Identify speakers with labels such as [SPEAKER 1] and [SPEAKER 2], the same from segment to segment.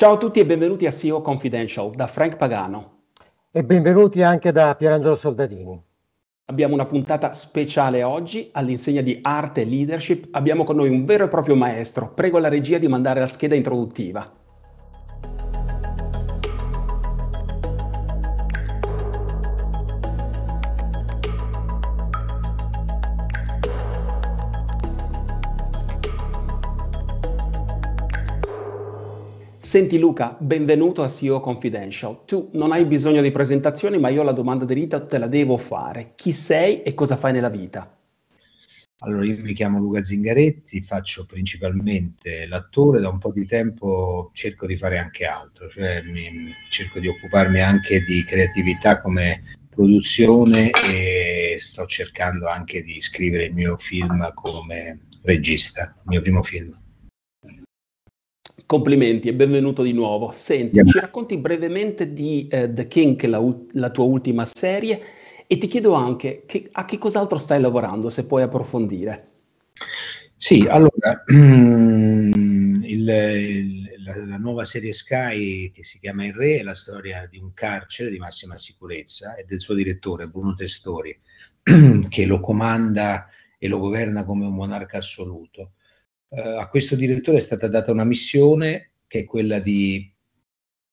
[SPEAKER 1] Ciao a tutti e benvenuti a CEO Confidential da Frank Pagano.
[SPEAKER 2] E benvenuti anche da Pierangelo Soldadini.
[SPEAKER 1] Abbiamo una puntata speciale oggi all'insegna di arte e leadership. Abbiamo con noi un vero e proprio maestro. Prego la regia di mandare la scheda introduttiva. Senti Luca, benvenuto a CEO Confidential. Tu non hai bisogno di presentazioni, ma io la domanda diritta te la devo fare. Chi sei e cosa fai nella vita?
[SPEAKER 3] Allora, io mi chiamo Luca Zingaretti, faccio principalmente l'attore, da un po' di tempo cerco di fare anche altro, cioè mi, cerco di occuparmi anche di creatività come produzione e
[SPEAKER 1] sto cercando anche di scrivere il mio film come regista, il mio primo film. Complimenti e benvenuto di nuovo. Senti, yeah. ci racconti brevemente di uh, The King, che la, la, tua ultima serie, e ti chiedo anche che, a che cos'altro stai lavorando, se puoi approfondire.
[SPEAKER 3] Sì, allora,
[SPEAKER 2] il,
[SPEAKER 3] il, la, la, nuova serie Sky che si chiama Il Re è la storia di un carcere di massima sicurezza e del suo direttore Bruno Testori, che lo comanda e lo governa come un monarca assoluto eh, a questo direttore è stata data una missione che è quella di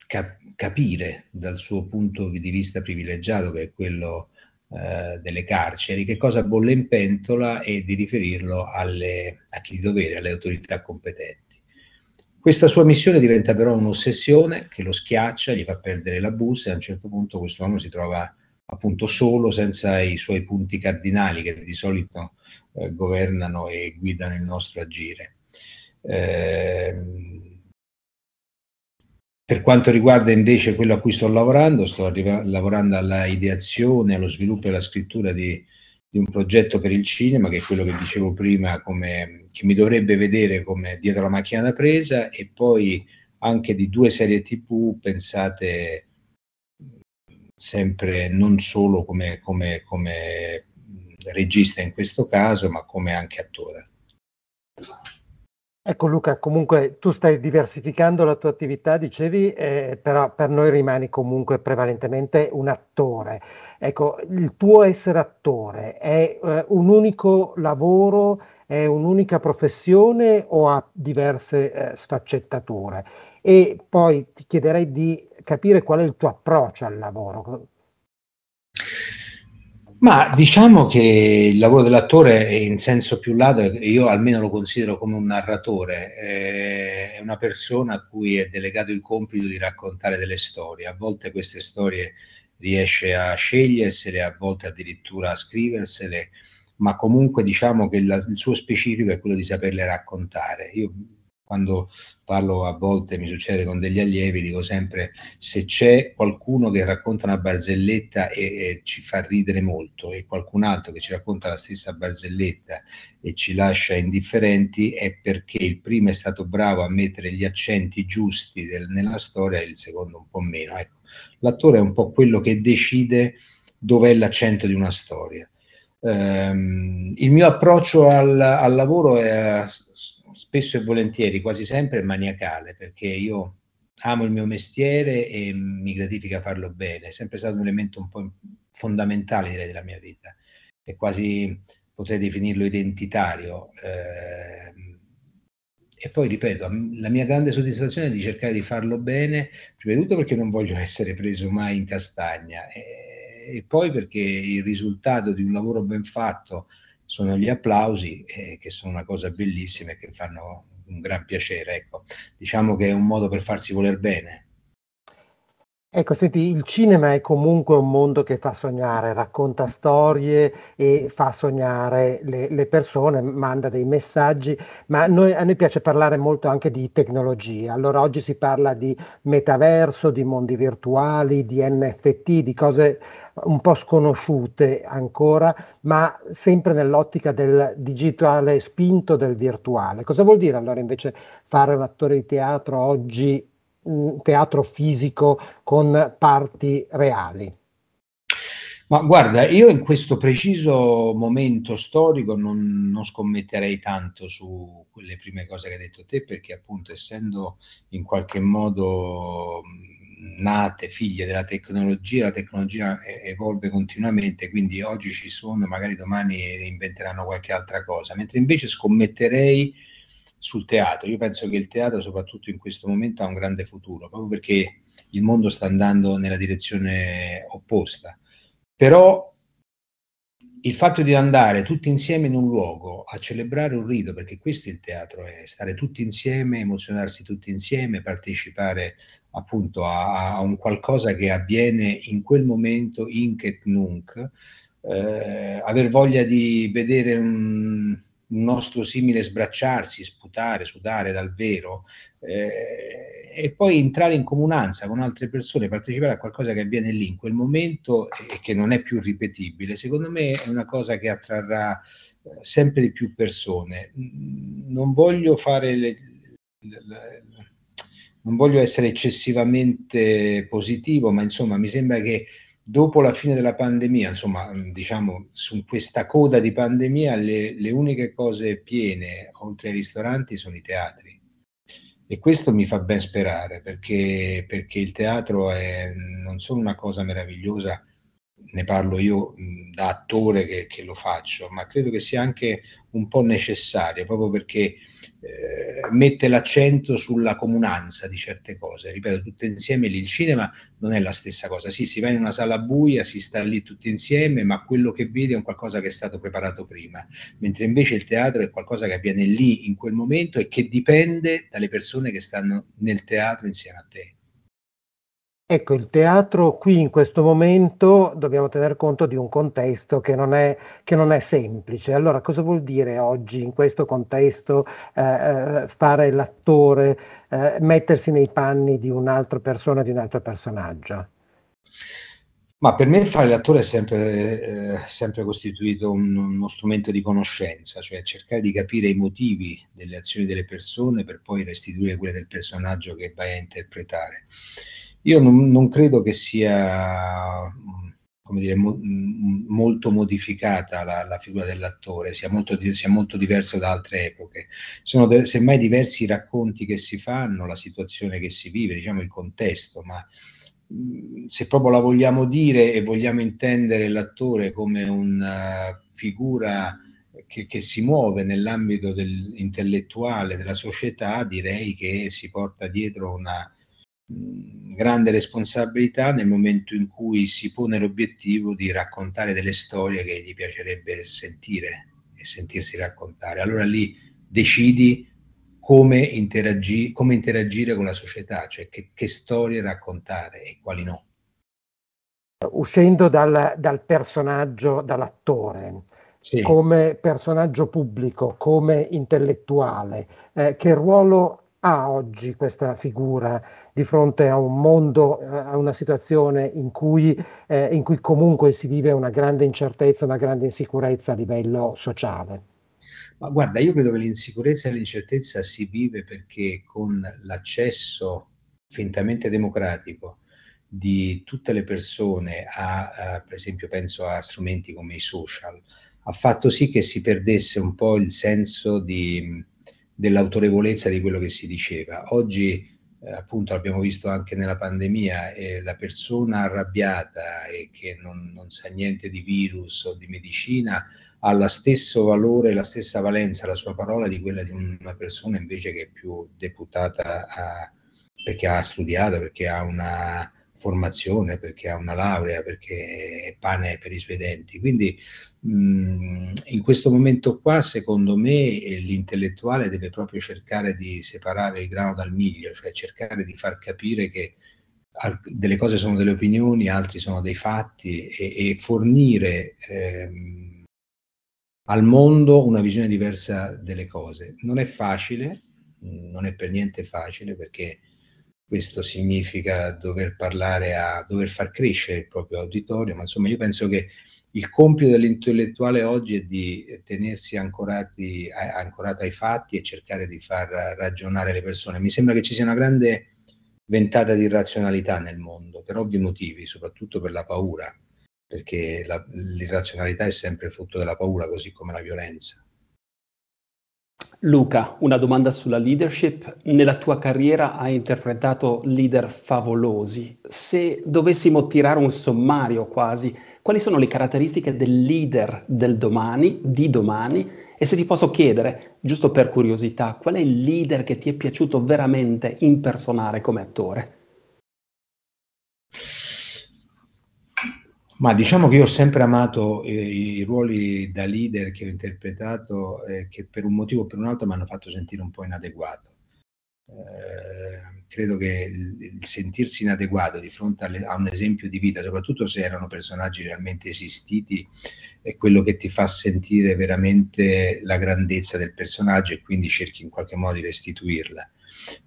[SPEAKER 3] cap- capire dal suo punto di vista privilegiato, che è quello eh, delle carceri, che cosa bolle in pentola e di riferirlo alle, a chi di dovere, alle autorità competenti. Questa sua missione diventa però un'ossessione che lo schiaccia, gli fa perdere la busta e a un certo punto questo uomo si trova appunto solo, senza i suoi punti cardinali che di solito eh, governano e guidano il nostro agire. Eh, per quanto riguarda invece quello a cui sto lavorando, sto lavorando alla ideazione, allo sviluppo e alla scrittura di, di, un progetto per il cinema, che è quello che dicevo prima, come, che mi dovrebbe vedere come dietro la macchina da presa, e poi anche di due serie tv pensate sempre non solo come, come, come regista in questo caso, ma come anche attore.
[SPEAKER 2] Ecco Luca, comunque tu stai diversificando la tua attività, dicevi, eh, però per noi rimani comunque prevalentemente un attore. Ecco, il tuo essere attore è eh, un unico lavoro, è un'unica professione o ha diverse eh, sfaccettature? E poi ti chiederei di capire qual è il tuo approccio al lavoro. Ma
[SPEAKER 3] diciamo che il lavoro dell'attore in senso più lato, io almeno lo considero come un narratore, eh, è una persona a cui è delegato il compito di raccontare delle storie, a volte queste storie riesce a scegliersele, a volte addirittura a scriversele, ma comunque diciamo che la, il suo specifico è quello di saperle raccontare. Io quando parlo a volte, mi succede con degli allievi, dico sempre se c'è qualcuno che racconta una barzelletta e, e, ci fa ridere molto e qualcun altro che ci racconta la stessa barzelletta e ci lascia indifferenti è perché il primo è stato bravo a mettere gli accenti giusti del, nella storia e il secondo un po' meno. Ecco, l'attore è un po' quello che decide dov'è l'accento di una storia. Um, il mio approccio al, al lavoro è spesso e volentieri, quasi sempre, maniacale, perché io amo il mio mestiere e mi gratifica farlo bene, è sempre stato un elemento un po' fondamentale direi della mia vita, è quasi potrei definirlo identitario. Ehm, e poi ripeto, la mia grande soddisfazione è di cercare di farlo bene, prima di tutto perché non voglio essere preso mai in castagna eh, e poi perché il risultato di un lavoro ben fatto sono gli applausi eh, che sono una cosa bellissima e che fanno un gran piacere. Ecco. Diciamo che è un modo per farsi voler bene,
[SPEAKER 2] Ecco, senti, il cinema è comunque un mondo che fa sognare, racconta storie e fa sognare le, le persone, manda dei messaggi, ma noi, a noi piace parlare molto anche di tecnologia. Allora oggi si parla di metaverso, di mondi virtuali, di NFT, di cose un po' sconosciute ancora, ma sempre nell'ottica del digitale spinto del virtuale. Cosa vuol dire allora invece fare un attore di teatro oggi un teatro fisico con parti reali?
[SPEAKER 3] Ma guarda, io in questo preciso momento storico non, non, scommetterei tanto su quelle prime cose che hai detto te, perché appunto essendo in qualche modo nate, figlie della tecnologia, la tecnologia evolve continuamente, quindi oggi ci sono, magari domani inventeranno qualche altra cosa, mentre invece scommetterei sul teatro. Io penso che il teatro, soprattutto in questo momento, ha un grande futuro, proprio perché il mondo sta andando nella direzione opposta. Però il fatto di andare tutti insieme in un luogo a celebrare un rito, perché questo è il teatro, è stare tutti insieme, emozionarsi tutti insieme, partecipare appunto a, a un qualcosa che avviene in quel momento, in che nunc, eh, aver voglia di vedere un, un nostro simile sbracciarsi, sputare, sudare dal vero eh, e poi entrare in comunanza con altre persone, partecipare a qualcosa che avviene lì in quel momento e che non è più ripetibile, secondo me è una cosa che attrarrà eh, sempre di più persone. Mm, non voglio fare le, le, le non voglio essere eccessivamente positivo, ma insomma mi sembra che dopo la fine della pandemia, insomma, diciamo, su questa coda di pandemia le, le uniche cose piene, oltre ai ristoranti, sono i teatri. E questo mi fa ben sperare, perché, perché il teatro è non solo una cosa meravigliosa, ne parlo io da attore che, che, lo faccio, ma credo che sia anche un po' necessario, proprio perché eh, mette l'accento sulla comunanza di certe cose. Ripeto, tutte insieme lì il cinema non è la stessa cosa. Sì, si va in una sala buia, si sta lì tutti insieme, ma quello che vede è un qualcosa che è stato preparato prima, mentre invece il teatro è qualcosa che avviene lì in quel momento e che dipende dalle persone che stanno nel teatro insieme a te.
[SPEAKER 2] Ecco, il teatro qui in questo momento dobbiamo tener conto di un contesto che non è, che non è semplice. Allora, cosa vuol dire oggi in questo contesto eh, eh fare l'attore, eh, mettersi nei panni di un'altra persona, di un altro personaggio?
[SPEAKER 3] Ma per me fare l'attore è sempre, eh, sempre costituito un, uno strumento di conoscenza, cioè cercare di capire i motivi delle azioni delle persone per poi restituire quelle del personaggio che vai a interpretare. Io non, non credo che sia come dire, mo, molto modificata la, la, figura dell'attore, sia molto, sia molto diverso da altre epoche. Sono de, semmai diversi i racconti che si fanno, la situazione che si vive, diciamo il contesto, ma mhmm, se proprio la vogliamo dire e vogliamo intendere l'attore come una figura che, che si muove nell'ambito del, intellettuale della società, direi che si porta dietro una, grande responsabilità nel momento in cui si pone l'obiettivo di raccontare delle storie che gli piacerebbe sentire e sentirsi raccontare. Allora lì decidi come, interagi- come interagire con la società, cioè che, che, storie raccontare e quali no.
[SPEAKER 2] Uscendo dal, dal personaggio, dall'attore, sì. come personaggio pubblico, come intellettuale, eh, che ruolo ha oggi questa figura di fronte a un mondo, eh, a una situazione in cui, eh, in cui comunque si vive una grande incertezza, una grande insicurezza a livello sociale?
[SPEAKER 3] Ma guarda, io credo che l'insicurezza e l'incertezza si vive perché con l'accesso fintamente democratico di tutte le persone a, a, per esempio penso a strumenti come i social, ha fatto sì che si perdesse un po' il senso di dell'autorevolezza di quello che si diceva. Oggi eh, appunto l'abbiamo visto anche nella pandemia, eh, la persona arrabbiata e che non, non, sa niente di virus o di medicina ha lo stesso valore, la stessa valenza, la sua parola di quella di una persona invece che è più deputata a, perché ha studiato, perché ha una formazione, perché ha una laurea, perché è pane per i suoi denti. Quindi mh, in questo momento qua, secondo me, eh, l'intellettuale deve proprio cercare di separare il grano dal miglio, cioè cercare di far capire che delle cose sono delle opinioni, altri sono dei fatti e, e fornire ehm, al mondo una visione diversa delle cose. Non è facile, non è per niente facile perché questo significa dover parlare a dover far crescere il proprio auditorio, ma insomma io penso che il compito dell'intellettuale oggi è di tenersi ancorati, ancorato ai fatti e cercare di far ragionare le persone. Mi sembra che ci sia una grande ventata di irrazionalità nel mondo, per ovvi motivi, soprattutto per la paura, perché la, l'irrazionalità è sempre frutto della paura, così come la violenza.
[SPEAKER 1] Luca, una domanda sulla leadership. Nella tua carriera hai interpretato leader favolosi. Se dovessimo tirare un sommario quasi, quali sono le caratteristiche del leader del domani, di domani? E se ti posso chiedere, giusto per curiosità, qual è il leader che ti è piaciuto veramente impersonare come attore?
[SPEAKER 3] Ma diciamo che io ho sempre amato eh, i ruoli da leader che ho interpretato, eh, che per un motivo o per un altro mi hanno fatto sentire un po' inadeguato. Eh, credo che il, il, sentirsi inadeguato di fronte alle, a un esempio di vita, soprattutto se erano personaggi realmente esistiti, è quello che ti fa sentire veramente la grandezza del personaggio e quindi cerchi in qualche modo di restituirla.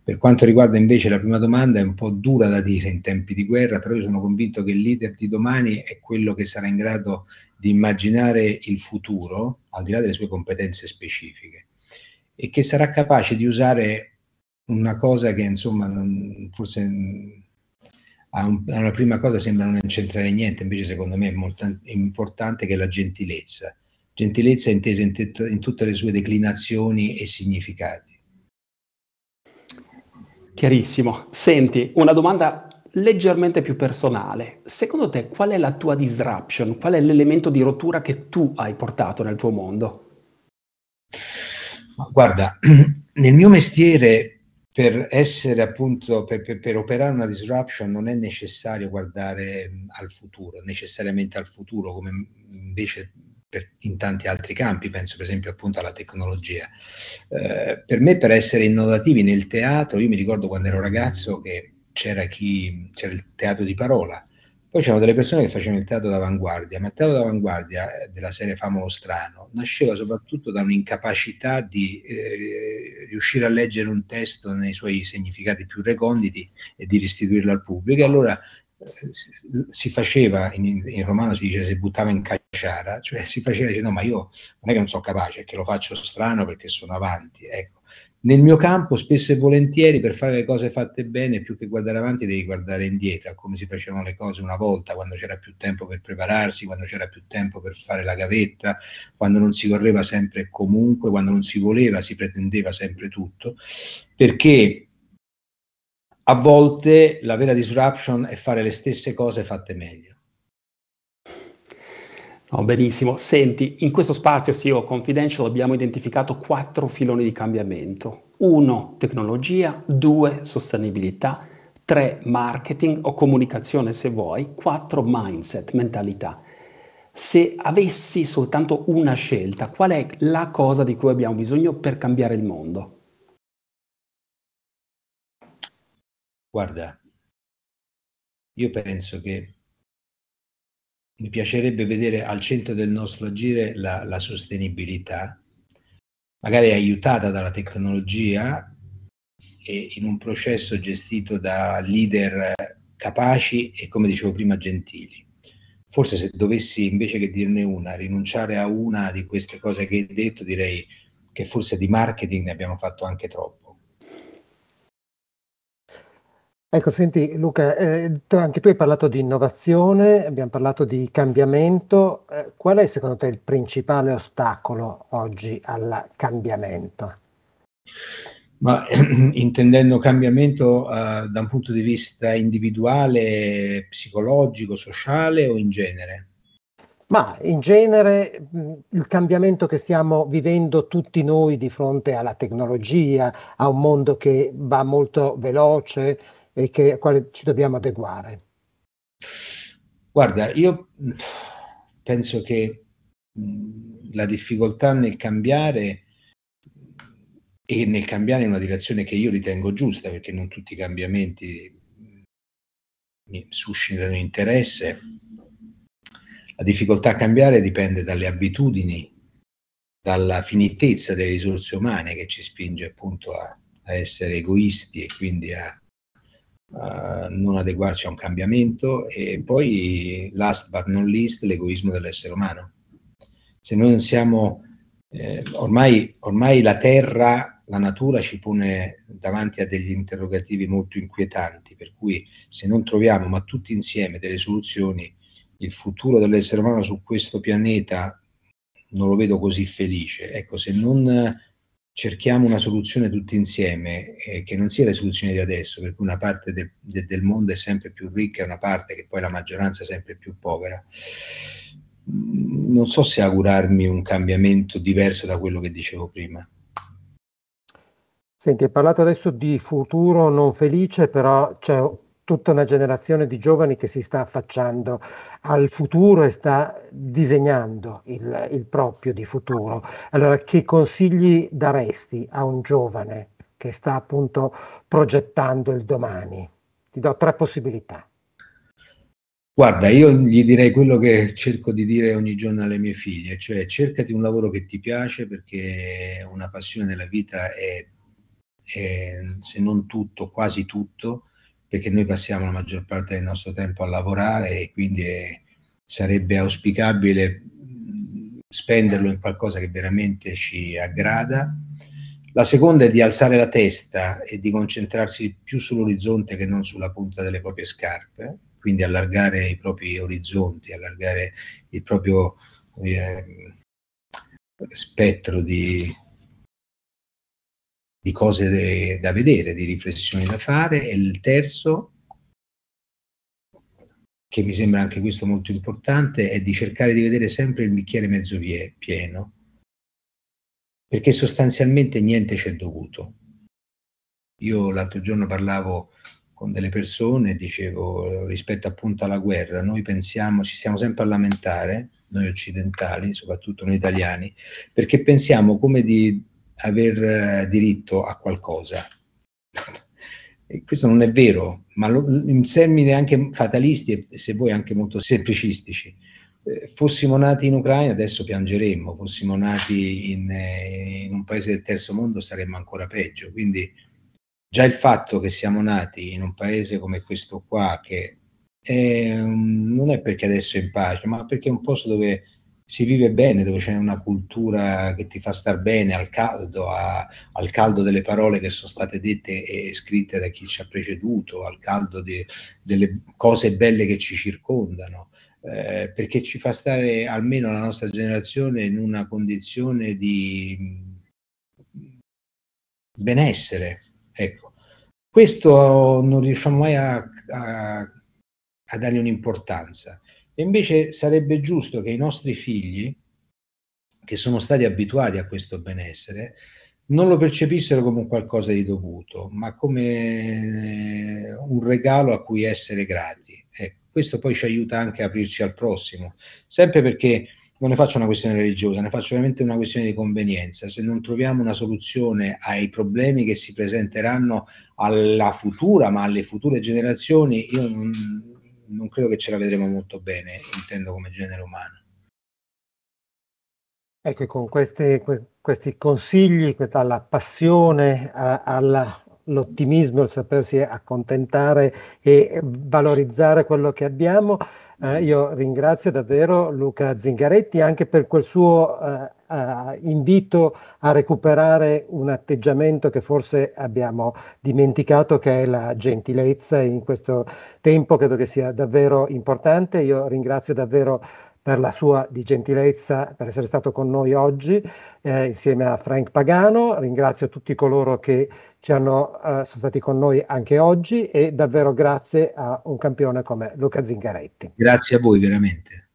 [SPEAKER 3] Per quanto riguarda invece la prima domanda, è un po' dura da dire in tempi di guerra, però io sono convinto che il leader di domani è quello che sarà in grado di immaginare il futuro, al di là delle sue competenze specifiche, e che sarà capace di usare una cosa che insomma non, forse mm, a, un, a, una prima cosa sembra non c'entrare niente, invece secondo me è molto importante che è la gentilezza. Gentilezza intesa in, in tutte le sue declinazioni e significati.
[SPEAKER 1] Chiarissimo. Senti, una domanda leggermente più personale. Secondo te qual è la tua disruption? Qual è l'elemento di rottura che tu hai portato nel tuo mondo?
[SPEAKER 3] Guarda, nel mio mestiere per essere appunto, per, per, per operare una disruption non è necessario guardare mm, al futuro, necessariamente al futuro, come invece per, in tanti altri campi, penso per esempio appunto alla tecnologia. Eh, per me per essere innovativi nel teatro, io mi ricordo quando ero ragazzo che c'era, chi, c'era il teatro di parola, poi c'erano delle persone che facevano il teatro d'avanguardia, ma il teatro d'avanguardia eh, della serie Fama lo Strano nasceva soprattutto da un'incapacità di eh, riuscire a leggere un testo nei suoi significati più reconditi e di restituirlo al pubblico. E allora si faceva, in, in, romano si dice si buttava in cacciara, cioè si faceva dicendo ma io non è che non sono capace, è che lo faccio strano perché sono avanti, ecco. Nel mio campo spesso e volentieri per fare le cose fatte bene più che guardare avanti devi guardare indietro, come si facevano le cose una volta, quando c'era più tempo per prepararsi, quando c'era più tempo per fare la gavetta, quando non si correva sempre e comunque, quando non si voleva si pretendeva sempre tutto,
[SPEAKER 1] perché
[SPEAKER 3] a volte la vera disruption è fare le
[SPEAKER 1] stesse cose fatte meglio. No, benissimo. Senti, in questo spazio CEO Confidential abbiamo identificato quattro filoni di cambiamento. Uno, tecnologia, due, sostenibilità, tre, marketing o comunicazione se vuoi, quattro, mindset, mentalità. Se avessi soltanto una scelta, qual è la cosa di cui abbiamo bisogno per cambiare il mondo?
[SPEAKER 3] Guarda, io penso che mi piacerebbe vedere al centro del nostro agire la, la sostenibilità, magari aiutata dalla tecnologia e in un processo gestito da leader capaci e, come dicevo prima, gentili. Forse se dovessi, invece che dirne una, rinunciare a una di queste cose che hai detto, direi che forse di marketing ne abbiamo fatto anche troppo.
[SPEAKER 2] Ecco, senti Luca, eh, anche tu hai parlato di innovazione, abbiamo parlato di cambiamento. Eh, qual è secondo te il principale ostacolo oggi al cambiamento? Ma
[SPEAKER 3] intendendo cambiamento eh, da un punto di vista individuale, psicologico, sociale o in genere?
[SPEAKER 2] Ma in genere mm, il cambiamento che stiamo vivendo tutti noi di fronte alla tecnologia, a un mondo che va molto veloce, e che, a quale ci dobbiamo adeguare?
[SPEAKER 3] Guarda, io penso che la difficoltà nel cambiare e nel cambiare in una direzione che io ritengo giusta, perché non tutti i cambiamenti mi suscitano interesse, la difficoltà a cambiare dipende dalle abitudini, dalla finitezza delle risorse umane che ci spinge appunto a, a essere egoisti e quindi a, eh, non adeguarci a un cambiamento e poi, last but not least, l'egoismo dell'essere umano. Se noi non siamo, eh, ormai, ormai la terra, la natura ci pone davanti a degli interrogativi molto inquietanti, per cui se non troviamo, ma tutti insieme, delle soluzioni, il futuro dell'essere umano su questo pianeta non lo vedo così felice. Ecco, se non cerchiamo una soluzione tutti insieme, eh, che non sia la soluzione di adesso, perché una parte de, de, del mondo è sempre più ricca e una parte che poi la maggioranza è sempre più povera. Mm, non so se augurarmi un cambiamento diverso da quello che dicevo prima.
[SPEAKER 2] Senti, hai parlato adesso di futuro non felice, però c'è tutta una generazione di giovani che si sta affacciando al futuro e sta disegnando il, il proprio di futuro. Allora, che consigli daresti a un giovane che sta appunto progettando il domani? Ti do tre possibilità.
[SPEAKER 3] Guarda, io gli direi quello che cerco di dire ogni giorno alle mie figlie, cioè cercati un lavoro che ti piace perché una passione nella vita è, è se non tutto, quasi tutto, perché noi passiamo la maggior parte del nostro tempo a lavorare e quindi è, eh, sarebbe auspicabile spenderlo in qualcosa che veramente ci aggrada. La seconda è di alzare la testa e di concentrarsi più sull'orizzonte che non sulla punta delle proprie scarpe, quindi allargare i propri orizzonti, allargare il proprio eh, spettro di, di cose da vedere, di riflessioni da fare. E il terzo, che mi sembra anche questo molto importante, è di cercare di vedere sempre il bicchiere mezzo pieno, perché sostanzialmente niente c'è dovuto. Io l'altro giorno parlavo con delle persone, dicevo rispetto appunto alla guerra, noi pensiamo, ci stiamo sempre a lamentare, noi occidentali, soprattutto noi italiani, perché pensiamo come di aver eh, diritto a qualcosa. E questo non è vero, ma lo, in termini anche fatalisti e se vuoi anche molto semplicistici. Eh, fossimo nati in Ucraina adesso piangeremmo, fossimo nati in, eh, in, un paese del terzo mondo saremmo ancora peggio. Quindi già il fatto che siamo nati in un paese come questo qua, che è, non è perché adesso è in pace, ma perché è un posto dove si vive bene, dove c'è una cultura che ti fa star bene al caldo, a, al caldo delle parole che sono state dette e scritte da chi ci ha preceduto, al caldo de, delle cose belle che ci circondano. Eh, perché ci fa stare almeno la nostra generazione in una condizione di benessere. Ecco. Questo non riusciamo mai a, a, a dargli un'importanza. E invece sarebbe giusto che i nostri figli, che sono stati abituati a questo benessere, non lo percepissero come un qualcosa di dovuto, ma come eh, un regalo a cui essere grati. Ecco, questo poi ci aiuta anche a aprirci al prossimo, sempre perché non ne faccio una questione religiosa, ne faccio veramente una questione di convenienza. Se non troviamo una soluzione ai problemi che si presenteranno alla futura, ma alle future generazioni, io non credo che ce la vedremo molto bene, intendo come genere umano.
[SPEAKER 2] Ecco, con questi, questi consigli, questa, alla passione, all'ottimismo, il sapersi accontentare e valorizzare quello che abbiamo, eh, io ringrazio davvero Luca Zingaretti anche per quel suo eh, eh, invito a recuperare un atteggiamento che forse abbiamo dimenticato, che è la gentilezza in questo tempo, credo che sia davvero importante. Io ringrazio davvero per la sua di gentilezza, per essere stato con noi oggi eh, insieme a Frank Pagano. Ringrazio tutti coloro che ci hanno, eh, sono stati con noi anche oggi e davvero grazie a un campione come Luca Zingaretti.
[SPEAKER 3] Grazie a voi veramente.